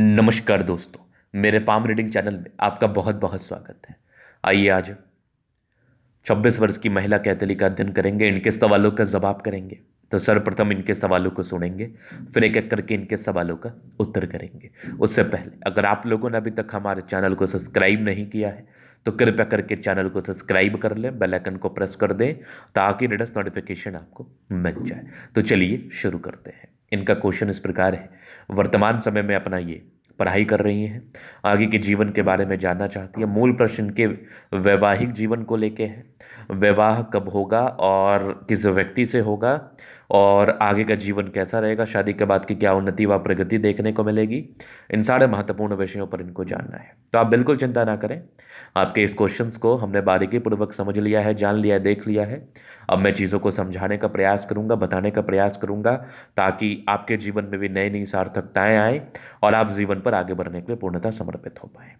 नमस्कार दोस्तों मेरे पाम रीडिंग चैनल में आपका बहुत बहुत स्वागत है आइए आज 26 वर्ष की महिला कैथली का अध्ययन करेंगे इनके सवालों का जवाब करेंगे तो सर्वप्रथम इनके सवालों को सुनेंगे फिर एक एक करके इनके सवालों का उत्तर करेंगे उससे पहले अगर आप लोगों ने अभी तक हमारे चैनल को सब्सक्राइब नहीं किया है तो कृपया करके चैनल को सब्सक्राइब कर लें बेल आइकन को प्रेस कर दें ताकि लेटेस्ट नोटिफिकेशन आपको मिल जाए तो चलिए शुरू करते हैं इनका क्वेश्चन इस प्रकार है वर्तमान समय में अपना ये पढ़ाई कर रही हैं आगे के जीवन के बारे में जानना चाहती है मूल प्रश्न इनके वैवाहिक जीवन को लेके है विवाह कब होगा और किस व्यक्ति से होगा और आगे का जीवन कैसा रहेगा शादी के बाद की क्या उन्नति व प्रगति देखने को मिलेगी इन सारे महत्वपूर्ण विषयों पर इनको जानना है तो आप बिल्कुल चिंता ना करें आपके इस क्वेश्चंस को हमने बारीकी पूर्वक समझ लिया है जान लिया है देख लिया है अब मैं चीज़ों को समझाने का प्रयास करूँगा बताने का प्रयास करूँगा ताकि आपके जीवन में भी नई नई सार्थकताएँ आएँ और आप जीवन पर आगे बढ़ने के लिए पूर्णतः समर्पित हो पाएँ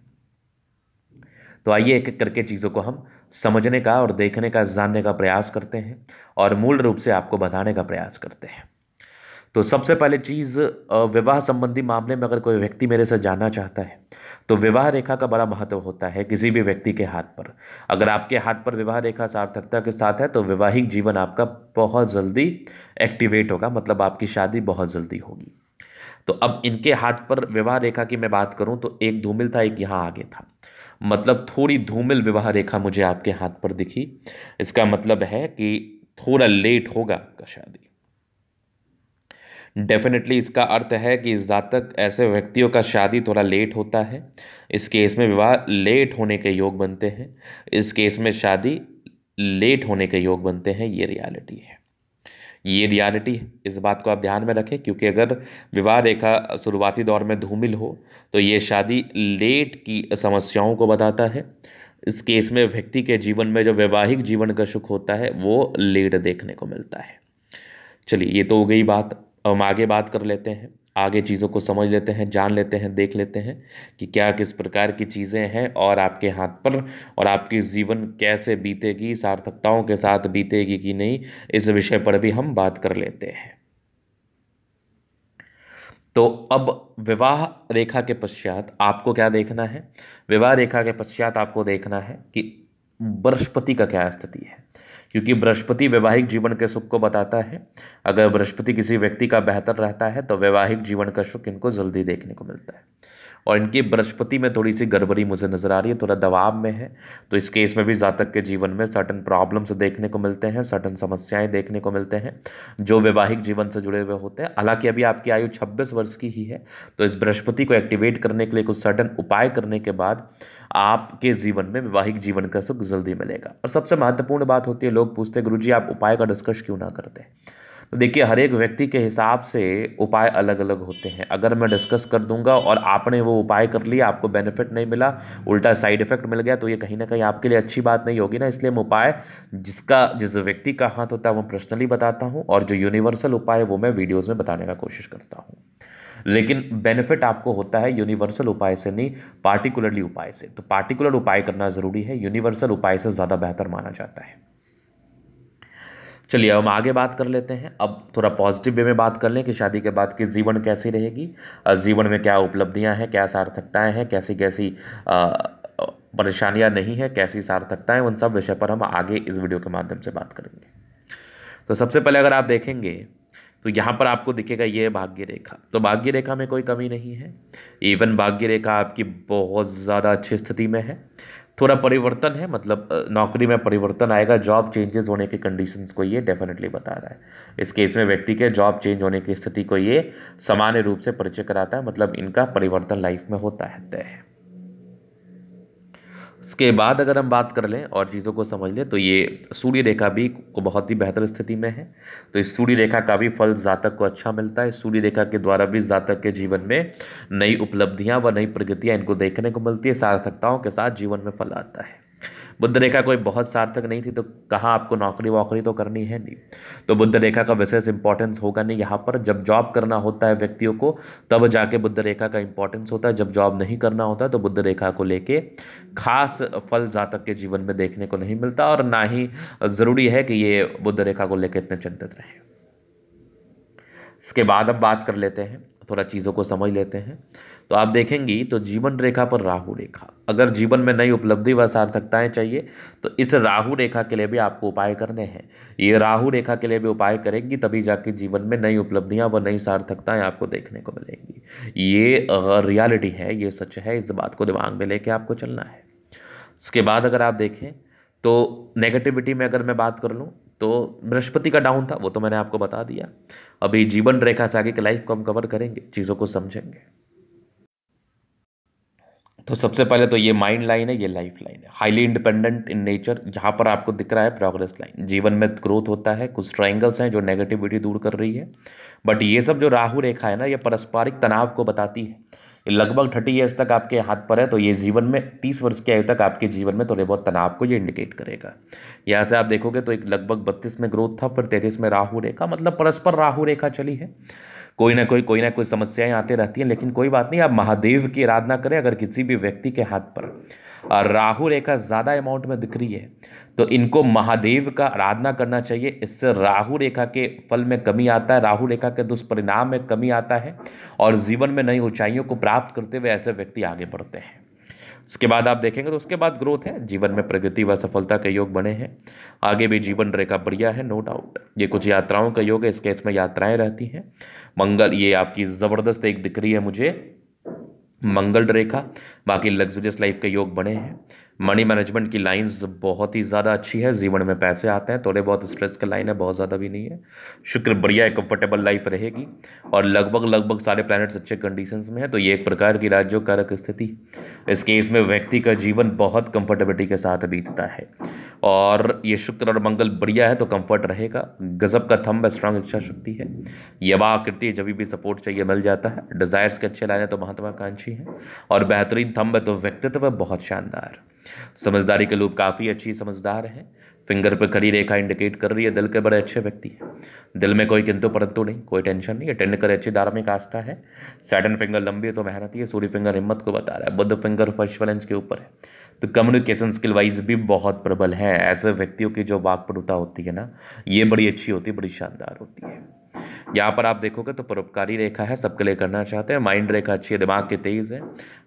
तो आइए एक एक करके चीज़ों को हम समझने का और देखने का जानने का प्रयास करते हैं और मूल रूप से आपको बताने का प्रयास करते हैं तो सबसे पहले चीज़ विवाह संबंधी मामले में अगर कोई व्यक्ति मेरे से जानना चाहता है तो विवाह रेखा का बड़ा महत्व होता है किसी भी व्यक्ति के हाथ पर अगर आपके हाथ पर विवाह रेखा सार्थकता के साथ है तो वैवाहिक जीवन आपका बहुत जल्दी एक्टिवेट होगा मतलब आपकी शादी बहुत जल्दी होगी तो अब इनके हाथ पर विवाह रेखा की मैं बात करूं तो एक धूमिल था एक यहाँ आगे था मतलब थोड़ी धूमिल विवाह रेखा मुझे आपके हाथ पर दिखी इसका मतलब है कि थोड़ा लेट होगा आपका शादी डेफिनेटली इसका अर्थ है कि जातक ऐसे व्यक्तियों का शादी थोड़ा लेट होता है इस केस में विवाह लेट होने के योग बनते हैं इस केस में शादी लेट होने के योग बनते हैं ये रियलिटी है ये रियलिटी है इस बात को आप ध्यान में रखें क्योंकि अगर विवाह रेखा शुरुआती दौर में धूमिल हो तो ये शादी लेट की समस्याओं को बताता है इस केस में व्यक्ति के जीवन में जो वैवाहिक जीवन का सुख होता है वो लेट देखने को मिलता है चलिए ये तो हो गई बात हम आगे बात कर लेते हैं आगे चीज़ों को समझ लेते हैं जान लेते हैं देख लेते हैं कि क्या किस प्रकार की चीज़ें हैं और आपके हाथ पर और आपकी जीवन कैसे बीतेगी सार्थकताओं के साथ बीतेगी कि नहीं इस विषय पर भी हम बात कर लेते हैं तो अब विवाह रेखा के पश्चात आपको क्या देखना है विवाह रेखा के पश्चात आपको देखना है कि बृहस्पति का क्या स्थिति है क्योंकि बृहस्पति वैवाहिक जीवन के सुख को बताता है अगर बृहस्पति किसी व्यक्ति का बेहतर रहता है तो वैवाहिक जीवन का सुख इनको जल्दी देखने को मिलता है और इनकी बृहस्पति में थोड़ी सी गड़बड़ी मुझे नज़र आ रही है थोड़ा दबाव में है तो इस केस में भी जातक के जीवन में सर्टन प्रॉब्लम्स देखने को मिलते हैं सर्टन समस्याएं देखने को मिलते हैं जो वैवाहिक जीवन से जुड़े हुए होते हैं हालांकि अभी आपकी आयु छब्बीस वर्ष की ही है तो इस बृहस्पति को एक्टिवेट करने के लिए कुछ सर्टन उपाय करने के बाद आपके जीवन में वैवाहिक जीवन का सुख जल्दी मिलेगा और सबसे महत्वपूर्ण बात होती है लोग पूछते हैं गुरु जी आप उपाय का डिस्कश क्यों ना करते हैं तो देखिए हर एक व्यक्ति के हिसाब से उपाय अलग अलग होते हैं अगर मैं डिस्कस कर दूंगा और आपने वो उपाय कर लिया आपको बेनिफिट नहीं मिला उल्टा साइड इफेक्ट मिल गया तो ये कहीं ना कहीं आपके लिए अच्छी बात नहीं होगी ना इसलिए मैं उपाय जिसका जिस व्यक्ति का हाथ होता है वो पर्सनली बताता हूँ और जो यूनिवर्सल उपाय है वो मैं वीडियोज़ में बताने का कोशिश करता हूँ लेकिन बेनिफिट आपको होता है यूनिवर्सल उपाय से नहीं पार्टिकुलरली उपाय से तो पार्टिकुलर उपाय करना ज़रूरी है यूनिवर्सल उपाय से ज़्यादा बेहतर माना जाता है चलिए हम आगे बात कर लेते हैं अब थोड़ा पॉजिटिव वे में बात कर लें कि शादी के बाद की जीवन कैसी रहेगी जीवन में क्या उपलब्धियां हैं क्या सार्थकताएं हैं कैसी कैसी परेशानियां नहीं हैं कैसी सार्थकताएं उन सब विषय पर हम आगे इस वीडियो के माध्यम से बात करेंगे तो सबसे पहले अगर आप देखेंगे तो यहाँ पर आपको दिखेगा ये भाग्य रेखा तो भाग्य रेखा में कोई कमी नहीं है इवन भाग्य रेखा आपकी बहुत ज़्यादा अच्छी स्थिति में है थोड़ा परिवर्तन है मतलब नौकरी में परिवर्तन आएगा जॉब चेंजेस होने के कंडीशंस को ये डेफिनेटली बता रहा है इस केस में व्यक्ति के जॉब चेंज होने की स्थिति को ये सामान्य रूप से परिचय कराता है मतलब इनका परिवर्तन लाइफ में होता है तय है इसके बाद अगर हम बात कर लें और चीज़ों को समझ लें तो ये सूर्य रेखा भी को बहुत ही बेहतर स्थिति में है तो इस सूर्य रेखा का भी फल जातक को अच्छा मिलता है सूर्य रेखा के द्वारा भी जातक के जीवन में नई उपलब्धियाँ व नई प्रगतियां इनको देखने को मिलती है सार्थकताओं के साथ जीवन में फल आता है बुद्ध रेखा कोई बहुत सार्थक नहीं थी तो कहाँ आपको नौकरी वाकरी तो करनी है नहीं तो बुद्ध रेखा का विशेष इंपॉर्टेंस होगा नहीं यहाँ पर जब जॉब करना होता है व्यक्तियों को तब जाके बुद्ध रेखा का इंपॉर्टेंस होता है जब जॉब नहीं करना होता तो बुद्ध रेखा को लेके खास फल जातक के जीवन में देखने को नहीं मिलता और ना ही ज़रूरी है कि ये बुद्ध रेखा को लेकर इतने चिंतित रहे इसके बाद अब बात कर लेते हैं थोड़ा चीज़ों को समझ लेते हैं तो आप देखेंगी तो जीवन रेखा पर राहु रेखा अगर जीवन में नई उपलब्धि व सार्थकताएं चाहिए तो इस राहु रेखा के लिए भी आपको उपाय करने हैं ये राहु रेखा के लिए भी उपाय करेंगी तभी जाके जीवन में नई उपलब्धियां व नई सार्थकताएं आपको देखने को मिलेंगी ये रियलिटी है ये सच है इस बात को दिमाग में लेके आपको चलना है इसके बाद अगर आप देखें तो नेगेटिविटी में अगर मैं बात कर लूँ तो बृहस्पति का डाउन था वो तो मैंने आपको बता दिया अभी जीवन रेखा से आगे की लाइफ को हम कवर करेंगे चीज़ों को समझेंगे तो सबसे पहले तो ये माइंड लाइन है ये लाइफ लाइन है हाईली इंडिपेंडेंट इन नेचर जहाँ पर आपको दिख रहा है प्रोग्रेस लाइन जीवन में ग्रोथ होता है कुछ ट्राइंगल्स हैं जो नेगेटिविटी दूर कर रही है बट ये सब जो राहु रेखा है ना ये पारस्परिक तनाव को बताती है ये लगभग थर्टी ईयर्स तक आपके हाथ पर है तो ये जीवन में तीस वर्ष की आयु तक आपके जीवन में थोड़े बहुत तनाव को ये इंडिकेट करेगा यहाँ से आप देखोगे तो एक लगभग बत्तीस में ग्रोथ था फिर तैंतीस में राहु रेखा मतलब परस्पर राहु रेखा चली है कोई ना कोई कोई ना कोई समस्याएं आती रहती हैं लेकिन कोई बात नहीं आप महादेव की आराधना करें अगर किसी भी व्यक्ति के हाथ पर राहु रेखा ज़्यादा अमाउंट में दिख रही है तो इनको महादेव का आराधना करना चाहिए इससे राहु रेखा के फल में कमी आता है राहु रेखा के दुष्परिणाम में कमी आता है और जीवन में नई ऊंचाइयों को प्राप्त करते हुए ऐसे व्यक्ति आगे बढ़ते हैं इसके बाद आप देखेंगे तो उसके बाद ग्रोथ है जीवन में प्रगति व सफलता के योग बने हैं आगे भी जीवन रेखा बढ़िया है नो डाउट ये कुछ यात्राओं का योग है इसके इसमें यात्राएं रहती हैं मंगल ये आपकी ज़बरदस्त एक दिख रही है मुझे मंगल रेखा बाकी लग्जरियस लाइफ के योग बने हैं मनी मैनेजमेंट की लाइंस बहुत ही ज़्यादा अच्छी है जीवन में पैसे आते हैं थोड़े बहुत स्ट्रेस का लाइन है बहुत ज़्यादा भी नहीं है शुक्र बढ़िया एक कंफर्टेबल लाइफ रहेगी और लगभग लगभग सारे प्लैनेट्स अच्छे कंडीशंस में है तो ये एक प्रकार की राज्यों कारक स्थिति इस केस में व्यक्ति का जीवन बहुत कंफर्टेबिलिटी के साथ बीतता है और ये शुक्र और मंगल बढ़िया है तो कंफर्ट रहेगा गजब का थम्ब स्ट्रांग इच्छा शक्ति है यवा आकृति जब भी सपोर्ट चाहिए मिल जाता है डिज़ायर्स के अच्छे लाइन है तो महत्वाकांक्षी हैं और बेहतरीन थम्ब है तो व्यक्तित्व बहुत शानदार समझदारी के लोग काफ़ी अच्छी समझदार हैं फिंगर पर खड़ी रेखा इंडिकेट कर रही है दिल के बड़े अच्छे व्यक्ति हैं दिल में कोई किंतु परंतु नहीं कोई टेंशन नहीं अटेंड करे अच्छी धार्मिक आस्था है सैटन फिंगर लंबी है तो मेहनती है सूर्य फिंगर हिम्मत को बता रहा है बुद्ध फिंगर फर्स्ट इंच के ऊपर है तो कम्युनिकेशन स्किल वाइज भी बहुत प्रबल है ऐसे व्यक्तियों की जो वाक्पटुता होती है ना ये बड़ी अच्छी होती है बड़ी शानदार होती है यहाँ पर आप देखोगे तो परोपकारी रेखा है सबके लिए करना चाहते हैं माइंड रेखा अच्छी है दिमाग की तेज है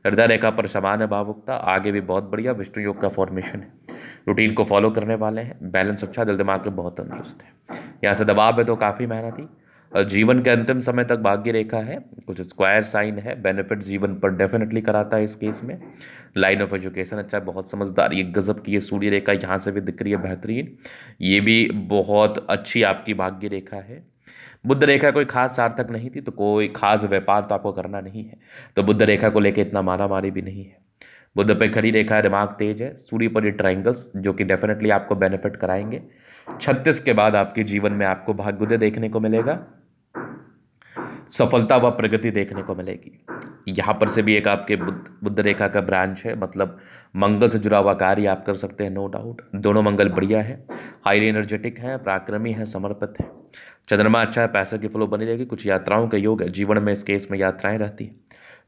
हृदय रेखा पर समान है भावुकता आगे भी बहुत बढ़िया विष्णु योग का फॉर्मेशन है रूटीन को फॉलो करने वाले हैं बैलेंस अच्छा दिल दिमाग में बहुत तंदुरुस्त है यहाँ से दबाव है तो काफ़ी मेहनत और जीवन के अंतिम समय तक भाग्य रेखा है कुछ स्क्वायर साइन है बेनिफिट जीवन पर डेफिनेटली कराता है इस केस में लाइन ऑफ एजुकेशन अच्छा है बहुत समझदार ये गज़ब की ये सूर्य रेखा यहाँ से भी दिख रही है बेहतरीन ये भी बहुत अच्छी आपकी भाग्य रेखा है बुद्ध रेखा कोई खास सार्थक नहीं थी तो कोई खास व्यापार तो आपको करना नहीं है तो बुद्ध रेखा को लेकर इतना मारा मारी भी नहीं है बुद्ध पे खड़ी रेखा है दिमाग तेज है सूर्य पर ये ट्राइंगल्स जो कि डेफिनेटली आपको बेनिफिट कराएंगे छत्तीस के बाद आपके जीवन में आपको भाग्योदय देखने को मिलेगा सफलता व प्रगति देखने को मिलेगी यहाँ पर से भी एक आपके बुद्ध बुद्ध रेखा का ब्रांच है मतलब मंगल से जुड़ा हुआ कार्य आप कर सकते हैं नो डाउट दोनों मंगल बढ़िया है हाईली एनर्जेटिक है पराक्रमी है समर्पित है चंद्रमा अच्छा है पैसे की फ्लो बनी रहेगी कुछ यात्राओं का योग है जीवन में इस केस में यात्राएं रहती है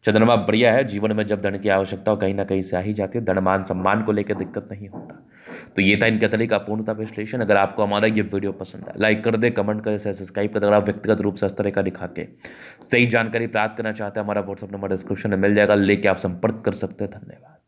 चंद्रमा बढ़िया है जीवन में जब धन की आवश्यकता हो कहीं ना कहीं से आ ही जाती है धनमान मान सम्मान को लेकर दिक्कत नहीं होता तो ये था इनके तरीका पूर्णता विश्लेषण अगर आपको हमारा ये वीडियो पसंद है लाइक कर दे कमेंट कर दे सब्सक्राइब कर दे अगर आप व्यक्तिगत रूप से इस तरह का दिखा के सही जानकारी प्राप्त करना चाहते हैं हमारा व्हाट्सअप नंबर डिस्क्रिप्शन में मिल जाएगा लेके आप संपर्क कर सकते हैं धन्यवाद